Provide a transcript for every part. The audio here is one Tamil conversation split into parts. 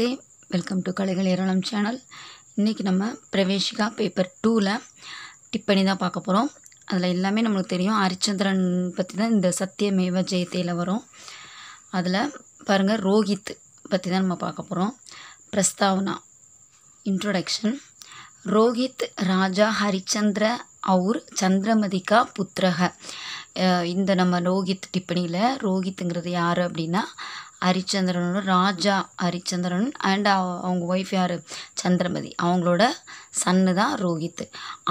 நமஸ்தே வெல்கம் டு கலைகள் ஏராளம் சேனல் இன்றைக்கி நம்ம பிரவேஷிகா பேப்பர் டூவில் டிப்பணி தான் பார்க்க போகிறோம் அதில் எல்லாமே நம்மளுக்கு தெரியும் ஹரிச்சந்திரன் பற்றி தான் இந்த சத்தியமேவ ஜெயத்தையில் வரும் அதில் பாருங்கள் ரோஹித் பற்றி தான் நம்ம பார்க்க போகிறோம் பிரஸ்தாவனா இன்ட்ரொடக்ஷன் ரோஹித் ராஜா ஹரிச்சந்திர அவுர் சந்திரமதிகா புத்திரக இந்த நம்ம ரோஹித் டிப்பணியில் ரோஹித்துங்கிறது யார் அப்படின்னா ஹரிச்சந்திரனோட ராஜா ஹரிச்சந்திரன் அண்ட் அவங்க ஒய்ஃப் யார் சந்திரமதி அவங்களோட சன்னு தான் ரோஹித்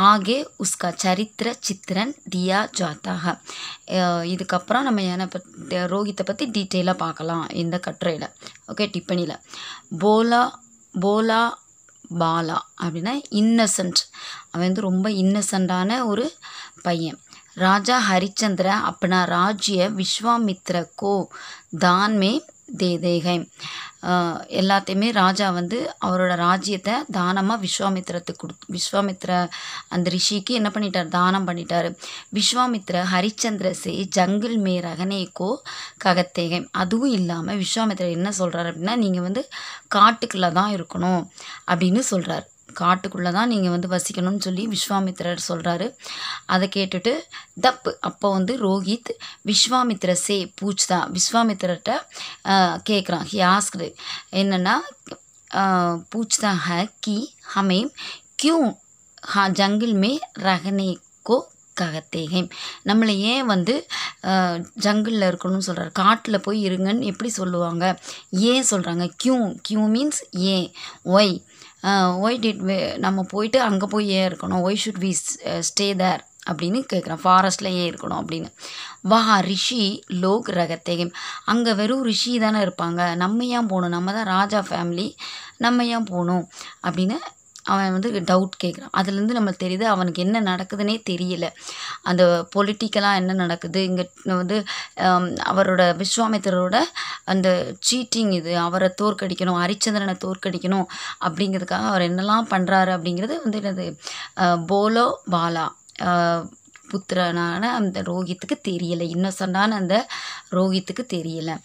ஆகே உஸ்கா சரித்திர சித்திரன் தியா ஜாத்தாக இதுக்கப்புறம் நம்ம என்னை பற்றி ரோஹித்தை பற்றி டீட்டெயிலாக பார்க்கலாம் இந்த கட்டுரையில் ஓகே டிப்பனியில் போலா போலா பாலா அப்படின்னா இன்னசென்ட் அவன் வந்து ரொம்ப இன்னசென்டான ஒரு பையன் ராஜா ஹரிச்சந்திர அப்படின்னா ராஜ்ய விஸ்வாமித்ர கோ தான்மே தேதேகை தேகை எல்லாத்தையுமே ராஜா வந்து அவரோட ராஜ்யத்தை தானமாக விஸ்வாமித்திரத்துக்கு கொடு விஸ்வாமித்ர அந்த ரிஷிக்கு என்ன பண்ணிட்டார் தானம் பண்ணிட்டார் விஸ்வாமித்ர ஹரிச்சந்திர சே ஜங்கிள் மே கோ ககத்தேகை அதுவும் இல்லாமல் விஸ்வாமித்ரர் என்ன சொல்கிறார் அப்படின்னா நீங்கள் வந்து காட்டுக்குள்ளே தான் இருக்கணும் அப்படின்னு சொல்கிறார் காட்டுக்குள்ளே தான் நீங்கள் வந்து வசிக்கணும்னு சொல்லி விஸ்வாமித்திரர் சொல்கிறாரு அதை கேட்டுட்டு தப்பு அப்போ வந்து ரோஹித் விஸ்வாமித்திர சே பூச் தான் விஸ்வாமித்திரர்கிட்ட கேட்குறான் ஹி ஆஸ்க்டு என்னென்னா தான் ஹ கி ஹமே கியூ ஹ ஜங்கில் மே ரஹனே கோ ககத்தேகேம் நம்மளை ஏன் வந்து ஜங்கிளில் இருக்கணும்னு சொல்கிறார் காட்டில் போய் இருங்கன்னு எப்படி சொல்லுவாங்க ஏன் சொல்கிறாங்க கியூ கியூ மீன்ஸ் ஏ ஒய் ஒய் டிட் நம்ம போயிட்டு அங்கே போய் ஏன் இருக்கணும் why should we stay there அப்படின்னு கேட்குறான் ஃபாரஸ்ட்லேயே இருக்கணும் அப்படின்னு வா ரிஷி லோக் ரகத்தேகம் அங்கே வெறும் ரிஷி தானே இருப்பாங்க நம்ம ஏன் போகணும் நம்ம தான் ராஜா ஃபேமிலி நம்ம ஏன் போகணும் அப்படின்னு அவன் வந்து டவுட் கேட்குறான் அதுலேருந்து நம்ம தெரியுது அவனுக்கு என்ன நடக்குதுன்னே தெரியல அந்த பொலிட்டிக்கலாக என்ன நடக்குது இங்கே வந்து அவரோட விஸ்வாமித்திரரோட அந்த சீட்டிங் இது அவரை தோற்கடிக்கணும் ஹரிச்சந்திரனை தோற்கடிக்கணும் அப்படிங்கிறதுக்காக அவர் என்னெல்லாம் பண்ணுறாரு அப்படிங்கிறது வந்து என்னது போலோ பாலா புத்திரனான அந்த ரோஹித்துக்கு தெரியலை இன்னசென்டான அந்த ரோஹித்துக்கு தெரியலை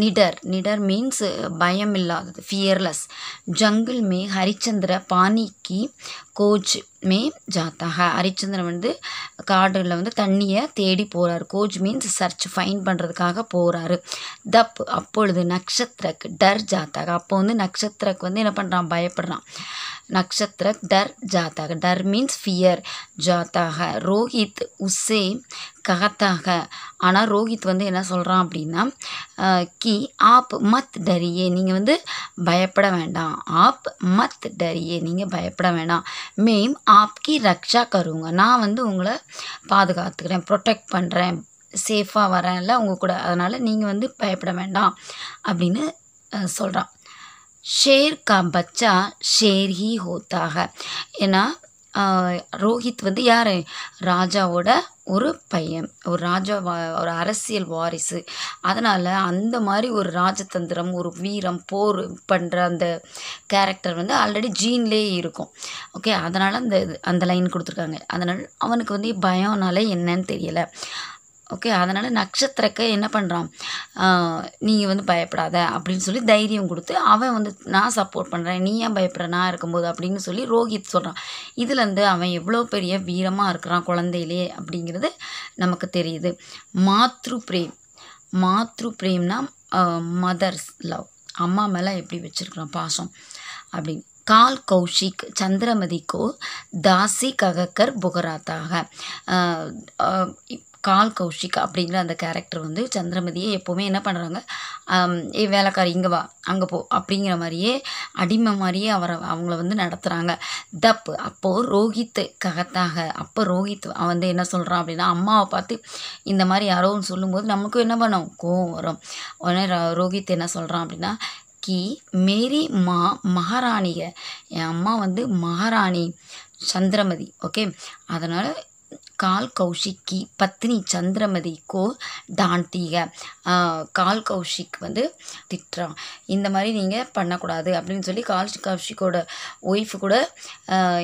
நிடர் நிடர் மீன்ஸ் பயம் இல்லாதது ஃபியர்லெஸ் ஜங்கிள் மே ஹரிச்சந்திர பாணிக்கு கோச் மே ஜாத்தாக ஹரிச்சந்திரன் வந்து காடுகளில் வந்து தண்ணியை தேடி போகிறாரு கோச் மீன்ஸ் சர்ச் ஃபைன் பண்ணுறதுக்காக போகிறாரு தப் அப்பொழுது நக்ஷத்ரக் டர் ஜாத்தாக அப்போ வந்து நக்ஷத்ரக் வந்து என்ன பண்ணுறான் பயப்படுறான் நக்ஷத்ரக் டர் ஜாத்தாக டர் மீன்ஸ் ஃபியர் ஜாத்தாக ரோஹித் உசேன் ககத்தாக ஆனால் ரோஹித் வந்து என்ன சொல்கிறான் அப்படின்னா கி ஆப் மத் டரியே நீங்கள் வந்து பயப்பட வேண்டாம் ஆப் மத் டரியே நீங்கள் பயப்பட வேண்டாம் மேம் ஆப் கி ரக்ஷா கருங்க நான் வந்து உங்களை பாதுகாத்துக்கிறேன் ப்ரொடெக்ட் பண்ணுறேன் சேஃபாக வரேன்ல உங்கள் கூட அதனால் நீங்கள் வந்து பயப்பட வேண்டாம் அப்படின்னு சொல்கிறான் ஷேர் கா பச்சா ஷேர் ஹி ஹோத்தாக ஏன்னா ரோஹித் வந்து யார் ராஜாவோட ஒரு பையன் ஒரு ராஜா வா ஒரு அரசியல் வாரிசு அதனால் அந்த மாதிரி ஒரு ராஜதந்திரம் ஒரு வீரம் போர் பண்ணுற அந்த கேரக்டர் வந்து ஆல்ரெடி ஜீன்லேயே இருக்கும் ஓகே அதனால் அந்த அந்த லைன் கொடுத்துருக்காங்க அதனால் அவனுக்கு வந்து பயம்னால என்னன்னு தெரியலை ஓகே அதனால் நட்சத்திரக்க என்ன பண்ணுறான் நீங்கள் வந்து பயப்படாத அப்படின்னு சொல்லி தைரியம் கொடுத்து அவன் வந்து நான் சப்போர்ட் பண்ணுறேன் நீ ஏன் பயப்படுற நான் இருக்கும்போது அப்படின்னு சொல்லி ரோஹித் சொல்கிறான் இதுலேருந்து அவன் எவ்வளோ பெரிய வீரமாக இருக்கிறான் குழந்தையிலே அப்படிங்கிறது நமக்கு தெரியுது மாத்ரு பிரேம் மாத்ரு பிரேம்னா மதர்ஸ் லவ் அம்மா மேலே எப்படி வச்சுருக்குறான் பாசம் அப்படின்னு கால் கௌஷிக் சந்திரமதிக்கோ தாசி ககக்கர் புகராத்தாக கால் கௌஷிக் அப்படிங்கிற அந்த கேரக்டர் வந்து சந்திரமதியை எப்போவுமே என்ன பண்ணுறாங்க ஏ வேலைக்காரி இங்கே வா அங்கே போ அப்படிங்கிற மாதிரியே அடிமை மாதிரியே அவரை அவங்கள வந்து நடத்துகிறாங்க தப்பு அப்போது ரோஹித்துக்காகத்தாக அப்போ ரோஹித் அவன் வந்து என்ன சொல்கிறான் அப்படின்னா அம்மாவை பார்த்து இந்த மாதிரி யாரோ சொல்லும்போது நமக்கும் என்ன பண்ணும் கோவம் வரும் உடனே ரோஹித் என்ன சொல்கிறான் அப்படின்னா கி மேரி மா மகாராணிய என் அம்மா வந்து மகாராணி சந்திரமதி ஓகே அதனால் கால் கௌஷிக்கி பத்னி சந்திரமதி கோ டாண்டிக கால் கௌஷிக் வந்து திட்டுறான் இந்த மாதிரி நீங்கள் பண்ணக்கூடாது அப்படின்னு சொல்லி கால் கௌஷிக்கோட ஒய்ஃபு கூட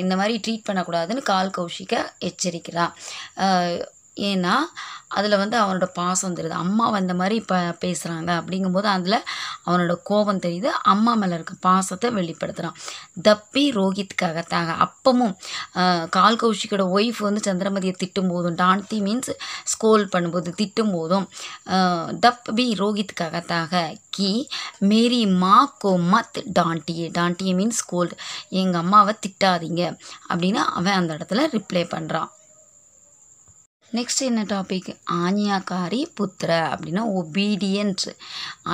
இந்த மாதிரி ட்ரீட் பண்ணக்கூடாதுன்னு கால் கௌஷிக்கை எச்சரிக்கிறான் ஏன்னா அதில் வந்து அவனோட பாசம் தெரியுது அம்மா வந்த மாதிரி இப்போ பேசுகிறாங்க அப்படிங்கும்போது அதில் அவனோட கோபம் தெரியுது அம்மா மேலே இருக்க பாசத்தை வெளிப்படுத்துகிறான் தப்பி ரோஹித்காக தாங்க அப்பமும் கால் கௌஷிக்கோட ஒய்ஃப் வந்து சந்திரமதியை திட்டும் போதும் டான்த்தி மீன்ஸ் ஸ்கோல் பண்ணும்போது திட்டும் போதும் தப்பி ரோஹித்காக கி மேரி மா கோ மத் டாண்டியே டாண்டியே மீன்ஸ் கோல்டு எங்கள் அம்மாவை திட்டாதீங்க அப்படின்னு அவன் அந்த இடத்துல ரிப்ளை பண்ணுறான் நெக்ஸ்ட் என்ன டாபிக் ஆன்யாக்காரி புத்திர அப்படின்னா ஒபீடியன்ட்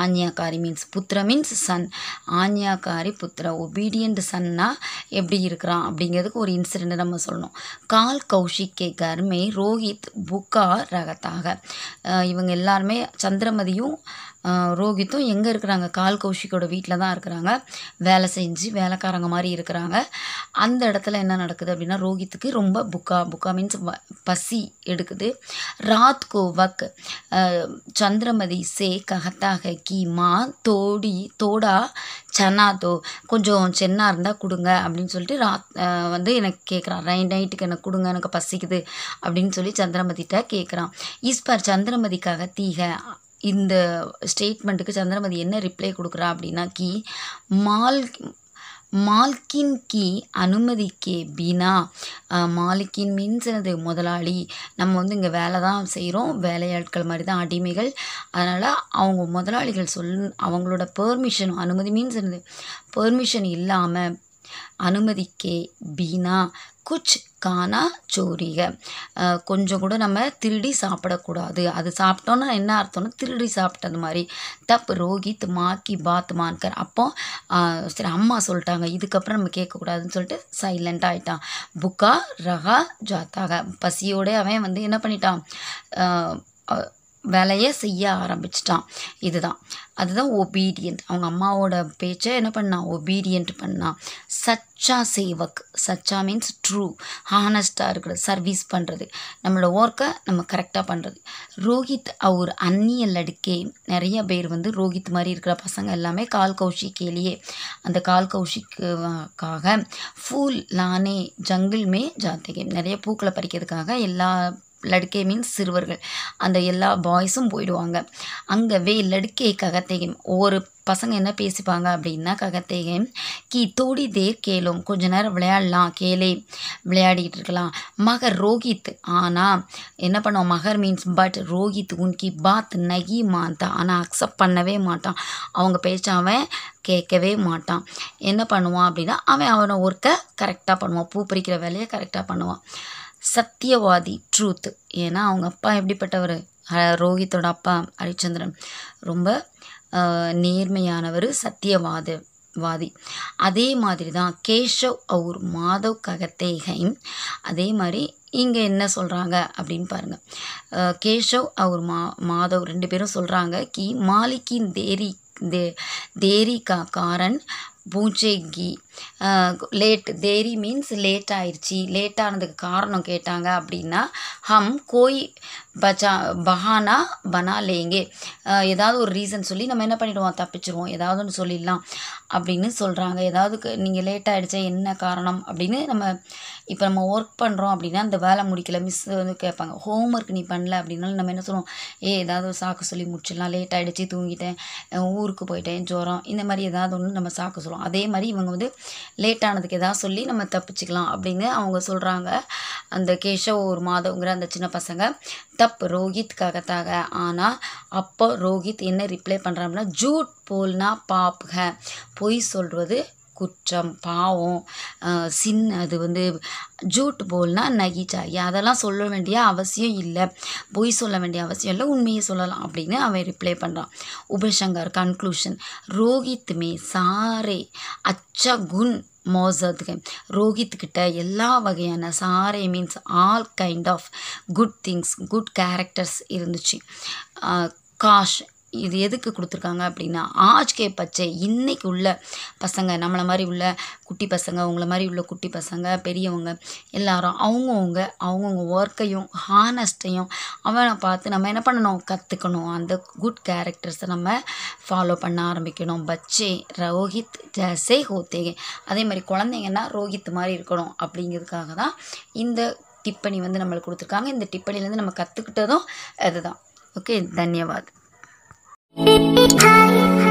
ஆன்யாக்காரி மீன்ஸ் புத்திர மீன்ஸ் சன் ஆன்யாக்காரி புத்திர ஒபீடியன்ட் சன்னா எப்படி இருக்கிறான் அப்படிங்கிறதுக்கு ஒரு இன்சிடெண்ட் நம்ம சொல்லணும் கால் கௌஷிக்கே கர்மை ரோஹித் புக்கா ரகத்தாக இவங்க எல்லாருமே சந்திரமதியும் ரோஹித்தும் எங்கே இருக்கிறாங்க கால் கௌஷிக்கோட வீட்டில் தான் இருக்கிறாங்க வேலை செஞ்சு வேலைக்காரங்க மாதிரி இருக்கிறாங்க அந்த இடத்துல என்ன நடக்குது அப்படின்னா ரோஹித்துக்கு ரொம்ப புக்கா புக்கா மீன்ஸ் பசி எடுக்குது ராத் கோவக் சந்திரமதி சே ககத்தாக கீமா தோடி தோடா சன்னா தோ கொஞ்சம் சென்னாக இருந்தால் கொடுங்க அப்படின்னு சொல்லிட்டு ராத் வந்து எனக்கு கேட்குறான் நைட் நைட்டுக்கு எனக்கு கொடுங்க எனக்கு பசிக்குது அப்படின்னு சொல்லி சந்திரமதிகிட்ட கேட்குறான் இஸ் பர் சந்திரமதிக்காக தீக இந்த ஸ்டேட்மெண்ட்டுக்கு சந்திரமதி என்ன ரிப்ளை கொடுக்குறா அப்படின்னா கி மால் மால்கின் கி அனுமதிக்கே பீனா மாலிக்கின் மீன்ஸ் அது முதலாளி நம்ம வந்து இங்கே வேலை தான் செய்கிறோம் வேலையாட்கள் மாதிரி தான் அடிமைகள் அதனால் அவங்க முதலாளிகள் சொல் அவங்களோட பெர்மிஷன் அனுமதி மீன்ஸ் என்னது பெர்மிஷன் இல்லாமல் அனுமதிக்கே பீனா குச் கானா சோரிக கொஞ்சம் கூட நம்ம திருடி சாப்பிடக்கூடாது அது சாப்பிட்டோன்னா என்ன அர்த்தம்னா திருடி சாப்பிட்டது மாதிரி தப்பு ரோஹித் மாக்கி பாத் மான்கர் அப்போ சரி அம்மா சொல்லிட்டாங்க இதுக்கப்புறம் நம்ம கேட்கக்கூடாதுன்னு சொல்லிட்டு சைலண்ட் ஆகிட்டான் புக்கா ரகா ஜாத்தாக பசியோட அவன் வந்து என்ன பண்ணிட்டான் வேலையை செய்ய ஆரம்பிச்சிட்டான் இதுதான் அதுதான் ஒபீடியன்ட் அவங்க அம்மாவோட பேச்சை என்ன பண்ணான் ஒபீடியன்ட் பண்ணான் சச்சா சேவக் சச்சா மீன்ஸ் ட்ரூ ஹானஸ்டாக இருக்கிறது சர்வீஸ் பண்ணுறது நம்மளோட ஒர்க்கை நம்ம கரெக்டாக பண்ணுறது ரோஹித் அவர் அந்நியல் அடுக்கே நிறைய பேர் வந்து ரோஹித் மாதிரி இருக்கிற பசங்க எல்லாமே கால் கௌஷிக்கேலேயே அந்த கால் கௌஷிக்குக்காக ஃபூல் லானே ஜங்கிள் மே ஜாத்தகே நிறைய பூக்களை பறிக்கிறதுக்காக எல்லா லடுக்கே மீன்ஸ் சிறுவர்கள் அந்த எல்லா பாய்ஸும் போயிடுவாங்க அங்கவே லடுக்கே ககத்தையும் ஒரு பசங்க என்ன பேசிப்பாங்க அப்படின்னா ககத்தையே கி தோடி தேர் கேளும் கொஞ்ச நேரம் விளையாடலாம் கேளே விளையாடிக்கிட்டு இருக்கலாம் மகர் ரோஹித் ஆனால் என்ன பண்ணுவோம் மகர் மீன்ஸ் பட் ரோஹித் உன்கி பாத் நகி மாந்தான் ஆனால் அக்செப்ட் பண்ணவே மாட்டான் அவங்க பேச்சாவன் கேட்கவே மாட்டான் என்ன பண்ணுவான் அப்படின்னா அவன் அவனை ஒர்க்கை கரெக்டாக பண்ணுவான் பூ பறிக்கிற வேலையை கரெக்டாக பண்ணுவான் சத்தியவாதி ட்ரூத் ஏன்னா அவங்க அப்பா எப்படிப்பட்டவர் ரோஹித்தோட அப்பா ஹரிச்சந்திரன் ரொம்ப நேர்மையானவர் சத்தியவாத வாதி அதே மாதிரி தான் கேஷவ் அவுர் மாதவ் ககத்தேகை அதே மாதிரி இங்கே என்ன சொல்கிறாங்க அப்படின்னு பாருங்கள் கேஷவ் அவர் மா மாதவ் ரெண்டு பேரும் சொல்கிறாங்க கி மாலிக்கின் தேரி தே தேரி கா காரன் பூஜேகி லேட் தேரி மீன்ஸ் லேட் ஆயிடுச்சு லேட் ஆனதுக்கு காரணம் கேட்டாங்க அப்படின்னா ஹம் கோய் பச்சா பஹானா பனா லேங்கே ஏதாவது ஒரு ரீசன் சொல்லி நம்ம என்ன பண்ணிவிடுவோம் தப்பிச்சிருவோம் ஏதாவது ஒன்று சொல்லிடலாம் அப்படின்னு சொல்கிறாங்க ஏதாவது நீங்கள் லேட் ஆகிடுச்சா என்ன காரணம் அப்படின்னு நம்ம இப்போ நம்ம ஒர்க் பண்ணுறோம் அப்படின்னா அந்த வேலை முடிக்கல மிஸ் வந்து கேட்பாங்க ஹோம் ஒர்க் நீ பண்ணல அப்படின்னாலும் நம்ம என்ன சொல்லுவோம் ஏ ஏதாவது ஒரு சாக்கு சொல்லி முடிச்சிடலாம் லேட் ஆகிடுச்சு தூங்கிட்டேன் ஊருக்கு போயிட்டேன் ஜோரம் இந்த மாதிரி ஏதாவது ஒன்று நம்ம சாக்கு சொல்லுவோம் அதே மாதிரி இவங்க வந்து லேட் ஆனதுக்கு எதாவது சொல்லி நம்ம தப்பிச்சுக்கலாம் அப்படின்னு அவங்க சொல்கிறாங்க அந்த கேஷவ் ஒரு மாதவங்கிற அந்த சின்ன பசங்க தப் ரோஹித்காகத்தாக ஆனால் அப்போ ரோஹித் என்ன ரிப்ளை பண்ணுறாங்கன்னா ஜூட் போல்னா பாப்புக பொய் சொல்கிறது குற்றம் பாவம் சின் அது வந்து ஜூட் போல்னா நகிச்சாயி அதெல்லாம் சொல்ல வேண்டிய அவசியம் இல்லை பொய் சொல்ல வேண்டிய அவசியம் இல்லை உண்மையை சொல்லலாம் அப்படின்னு அவன் ரிப்ளை பண்ணுறான் உபசங்கர் கன்க்ளூஷன் ரோஹித்துமே மே சாரே அச்சா குண் மோசத்துக்கு ரோஹித்துக்கிட்ட எல்லா வகையான சாரே means all kind of good things good characters இருந்துச்சு காஷ் இது எதுக்கு கொடுத்துருக்காங்க அப்படின்னா ஆஜ்கே பச்சை இன்றைக்கி உள்ள பசங்க நம்மளை மாதிரி உள்ள குட்டி பசங்க உங்களை மாதிரி உள்ள குட்டி பசங்க பெரியவங்க எல்லாரும் அவங்கவுங்க அவங்கவுங்க ஒர்க்கையும் ஹானஸ்ட்டையும் அவனை பார்த்து நம்ம என்ன பண்ணணும் கற்றுக்கணும் அந்த குட் கேரக்டர்ஸை நம்ம ஃபாலோ பண்ண ஆரம்பிக்கணும் பச்சே ரோஹித் ஜசே ஹோத்தே அதே மாதிரி குழந்தைங்கன்னா ரோஹித் மாதிரி இருக்கணும் அப்படிங்கிறதுக்காக தான் இந்த டிப்பணி வந்து நம்மளுக்கு கொடுத்துருக்காங்க இந்த டிப்பணிலேருந்து நம்ம கற்றுக்கிட்டதும் அதுதான் ஓகே தன்யவாத் Hi.